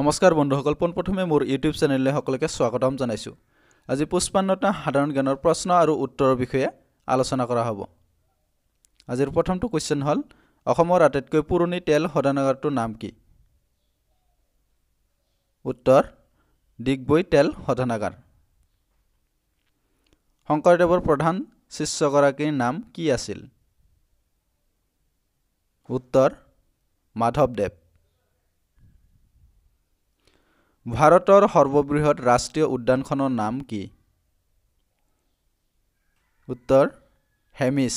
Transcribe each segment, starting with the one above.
নমস্কাৰ বন্ধুসকল পোনপ্ৰথমে মোৰ ইউটিউব চেনেললৈ সকলোকে স্বাগতম জনাইছোঁ আজি পুষ্পান্নতা সাধাৰণ জ্ঞানৰ প্ৰশ্ন আৰু উত্তৰৰ বিষয়ে আলোচনা কৰা হ'ব আজিৰ প্ৰথমটো কুৱেশ্যন হ'ল অসমৰ আটাইতকৈ পুৰণি তেল শোধনাগাৰটোৰ নাম কি উত্তৰ ডিগবৈ তেল শোধনাগাৰ শংকৰদেৱৰ প্ৰধান শিষ্যগৰাকীৰ নাম কি আছিল উত্তৰ মাধৱদেৱ ভাৰতৰ সৰ্ববৃহৎ ৰাষ্ট্ৰীয় উদ্যানখনৰ নাম কি উত্তৰ হেমিছ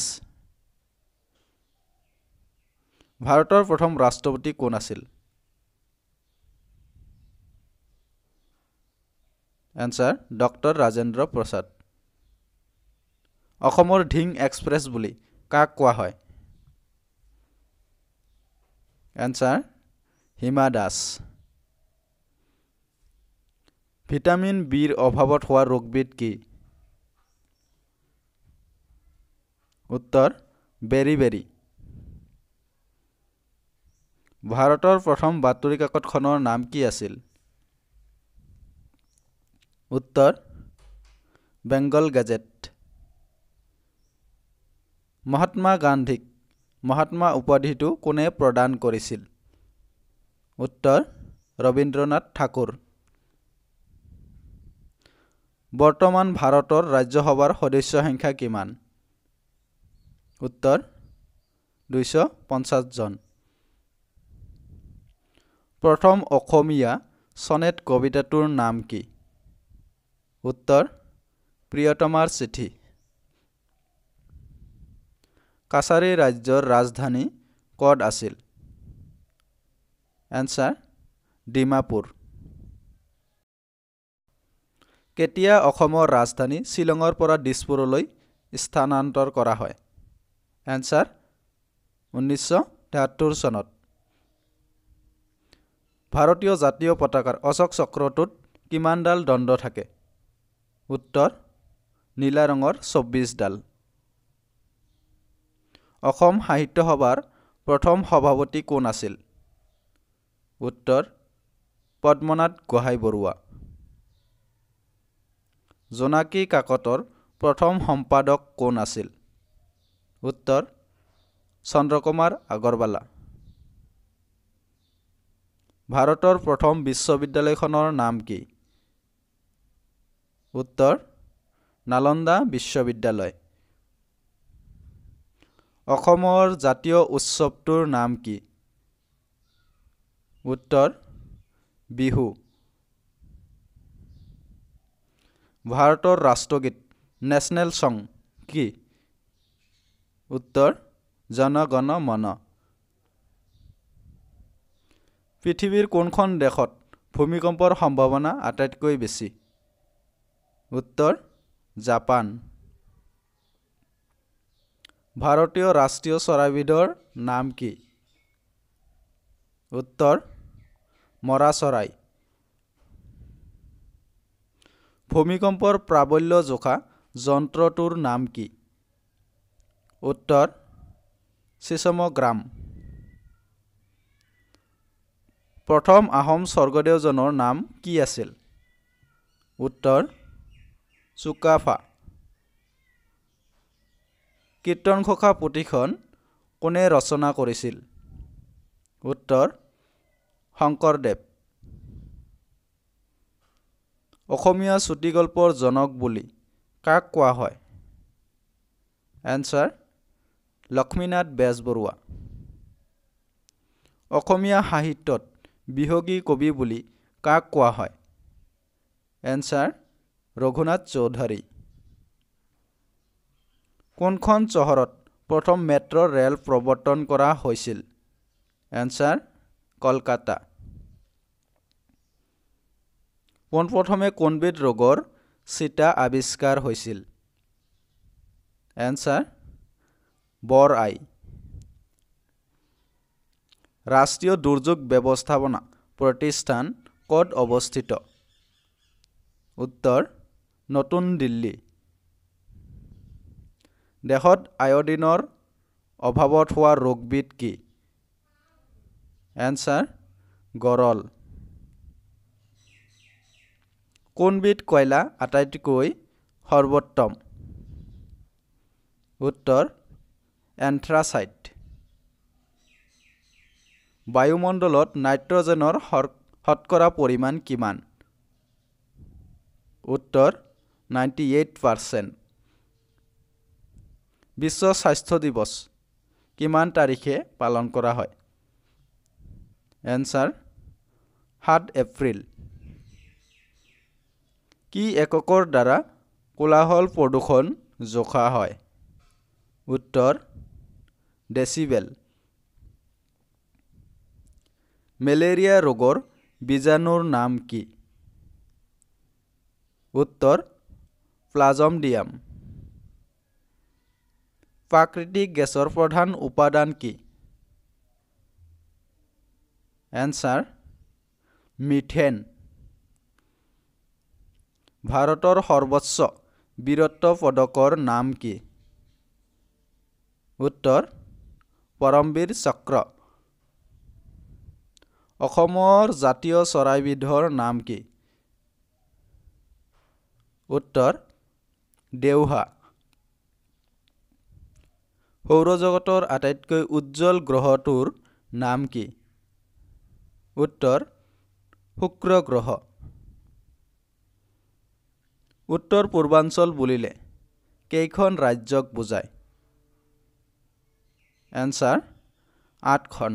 ভাৰতৰ প্ৰথম ৰাষ্ট্ৰপতি কোন আছিল এনচাৰ ডক্টৰ ৰাজেন্দ্ৰ প্ৰসাদ অসমৰ ঢিং এক্সপ্ৰেছ বুলি কাক কোৱা হয় এনচাৰ হিমা দাস ভিটামিন বিৰ অভাৱত হোৱা ৰোগবিধ কি উত্তৰ বেৰিবেৰি ভাৰতৰ প্ৰথম বাতৰি কাকতখনৰ নাম কি আছিল উত্তৰ বেংগল গেজেট মহাত্মা গান্ধীক মহাত্মা উপাধিটো কোনে প্ৰদান কৰিছিল উত্তৰ ৰবীন্দ্ৰনাথ ঠাকুৰ বৰ্তমান ভাৰতৰ ৰাজ্যসভাৰ সদস্য সংখ্যা কিমান উত্তৰ দুইশ পঞ্চাছজন প্ৰথম অসমীয়া চনেট কবিতাটোৰ নাম কি উত্তৰ প্ৰিয়তমাৰ চিঠি কাছাৰী ৰাজ্যৰ ৰাজধানী ক'ত আছিল এনচাৰ ডিমাপুৰ কেতিয়া অসমৰ ৰাজধানী শ্বিলঙৰ পৰা দিছপুৰলৈ স্থানান্তৰ কৰা হয় এনচাৰ ঊনৈছশ তেসত্তৰ চনত ভাৰতীয় জাতীয় পতাকাৰ অশোক চক্ৰটোত কিমানডাল দণ্ড থাকে উত্তৰ নীলা ৰঙৰ চৌব্বিছডাল অসম সাহিত্য সভাৰ প্ৰথম সভাপতি কোন আছিল উত্তৰ পদ্মনাথ গোহাঁই বৰুৱা জোনাকী কাকতৰ প্ৰথম সম্পাদক কোন আছিল উত্তৰ চন্দ্ৰকুমাৰ আগৰৱালা ভাৰতৰ প্ৰথম বিশ্ববিদ্যালয়খনৰ নাম কি উত্তৰ নালন্দা বিশ্ববিদ্যালয় অসমৰ জাতীয় উৎসৱটোৰ নাম কি উত্তৰ বিহু ভাৰতৰ ৰাষ্ট্ৰগীত নেশ্যনেল ছং কি উত্তৰ জনগণ মন পৃথিৱীৰ কোনখন দেশত ভূমিকম্পৰ সম্ভাৱনা আটাইতকৈ বেছি উত্তৰ জাপান ভাৰতীয় ৰাষ্ট্ৰীয় চৰাইবিধৰ নাম কি উত্তৰ মৰা চৰাই ভূমিকম্পৰ প্ৰাবল্য জোখা যন্ত্ৰটোৰ নাম কি উত্তৰ চিচমগ্ৰাম প্ৰথম আহোম স্বৰ্গদেউজনৰ নাম কি আছিল উত্তৰ চুকাফা কীৰ্তনঘোষা পুথিখন কোনে ৰচনা কৰিছিল উত্তৰ শংকৰদেৱ অসমীয়া চুটিগল্পৰ জনক বুলি কাক কোৱা হয় এনচাৰ লক্ষ্মীনাথ বেজবৰুৱা অসমীয়া সাহিত্যত বিহগী কবি বুলি কাক কোৱা হয় এনচাৰ ৰঘুনাথ চৌধুৰী কোনখন চহৰত প্ৰথম মেট্ৰ' ৰে'ল প্ৰৱৰ্তন কৰা হৈছিল এনচাৰ কলকাতা পোনপ্ৰথমে কোনবিধ ৰোগৰ চিটা আৱিষ্কাৰ হৈছিল এনচাৰ বৰ আই ৰাষ্ট্ৰীয় দুৰ্যোগ ব্যৱস্থাপনা প্ৰতিষ্ঠান ক'ত অৱস্থিত উত্তৰ নতুন দিল্লী দেশত আয়ডিনৰ অভাৱত হোৱা ৰোগবিধ কি এনচাৰ গৰল কোনবিধ কয়লা আটাইতকৈ সৰ্বোত্তম উত্তৰ এন্থ্ৰাচাইট বায়ুমণ্ডলত নাইট্ৰজেনৰ শতকৰা পৰিমাণ কিমান উত্তৰ নাইণ্টি এইট পাৰ্চেণ্ট বিশ্ব স্বাস্থ্য দিৱস কিমান তাৰিখে পালন কৰা হয় এনচাৰ সাত এপ্ৰিল কি এককৰ দ্বাৰা কোলাহল প্ৰদূষণ জোখা হয় উত্তৰ ডেচিবেল মেলেৰিয়া ৰোগৰ বীজাণুৰ নাম কি উত্তৰ প্লাজমডিয়াম প্ৰাকৃতিক গেছৰ প্ৰধান উপাদান কি এনচাৰ মিথেন ভাৰতৰ সৰ্বোচ্চ বীৰত্ব পদকৰ নাম কি উত্তৰ পৰমবীৰ চক্ৰ অসমৰ জাতীয় চৰাইবিধৰ নাম কি উত্তৰ দেউহা সৌৰজগতৰ আটাইতকৈ উজ্জ্বল গ্ৰহটোৰ নাম কি উত্তৰ শুক্ৰ গ্ৰহ উত্তৰ পূৰ্বাঞ্চল বুলিলে কেইখন ৰাজ্যক বুজায় এনচাৰ আঠখন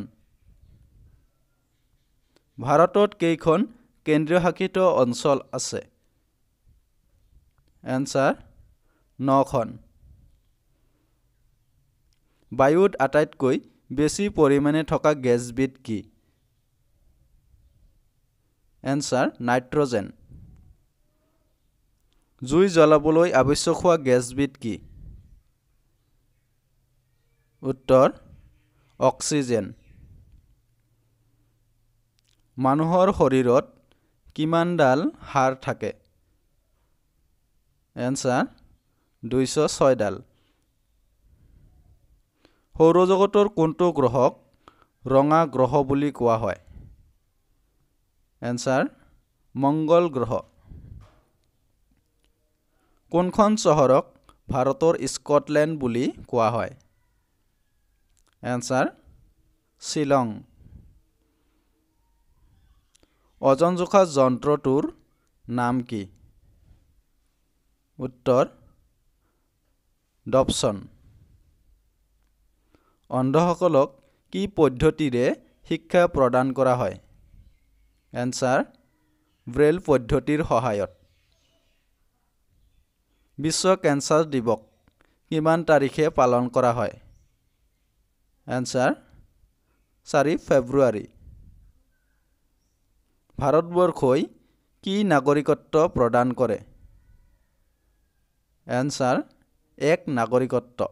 ভাৰতত কেইখন শাসিত অঞ্চল আছে এনচাৰ নখন বায়ুত আটাইতকৈ বেছি পৰিমাণে থকা গেছবিধ কি এনচাৰ নাইট্ৰজেন জুই জ্বলাবলৈ আৱশ্যক হোৱা গেছবিধ কি উত্তৰ অক্সিজেন মানুহৰ শৰীৰত কিমানডাল হাড় থাকে এনচাৰ দুইশ ছয়ডাল সৌৰজগতৰ কোনটো গ্ৰহক ৰঙা গ্ৰহ বুলি কোৱা হয় এনচাৰ মংগল গ্ৰহ কোনখন চহৰক ভাৰতৰ স্কটলেণ্ড বুলি কোৱা হয় এনচাৰ শ্বিলং অজন জোখা যন্ত্ৰটোৰ নাম কি উত্তৰ ডপচন অন্ধসকলক কি পদ্ধতিৰে শিক্ষা প্ৰদান কৰা হয় এনচাৰ ব্ৰেইল পদ্ধতিৰ সহায়ত বিশ্ব কেঞ্চাৰ দিৱস কিমান তাৰিখে পালন কৰা হয় এনচাৰ চাৰি ফেব্ৰুৱাৰী ভাৰতবৰ্ষই কি নাগৰিকত্ব প্ৰদান কৰে এনচাৰ এক নাগৰিকত্ব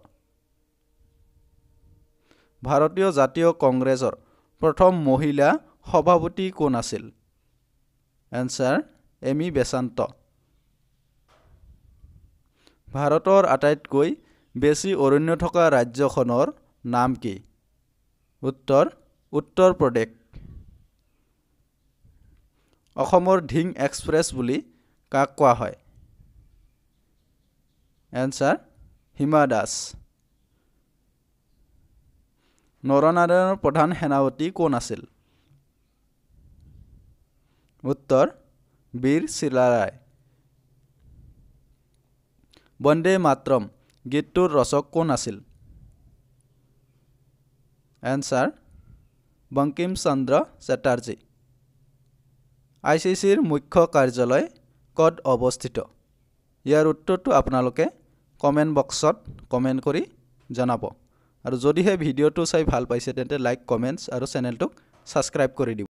ভাৰতীয় জাতীয় কংগ্ৰেছৰ প্ৰথম মহিলা সভাপতি কোন আছিল এনচাৰ এমি বেচান্ত ভাৰতৰ আটাইতকৈ বেছি অৰণ্য থকা ৰাজ্যখনৰ নাম কি উত্তৰ উত্তৰ প্ৰদেশ অসমৰ ধিং এক্সপ্ৰেছ বুলি কাক কোৱা হয় এনচাৰ হিমা দাস নৰনাৰায়ণৰ প্ৰধান সেনাপতি কোন আছিল উত্তৰ বীৰ চিলাৰায় বন্দে মাত্ৰম গীতটোৰ ৰচক কোন আছিল answer Bankim Chandra Chatterjee I C চিৰ মুখ্য কাৰ্যালয় ক'ত অৱস্থিত ইয়াৰ উত্তৰটো আপোনালোকে কমেণ্ট বক্সত কমেণ্ট কৰি জনাব আৰু যদিহে ভিডিঅ'টো চাই ভাল পাইছে তেন্তে লাইক কমেণ্টছ আৰু চেনেলটোক ছাবস্ক্ৰাইব কৰি দিব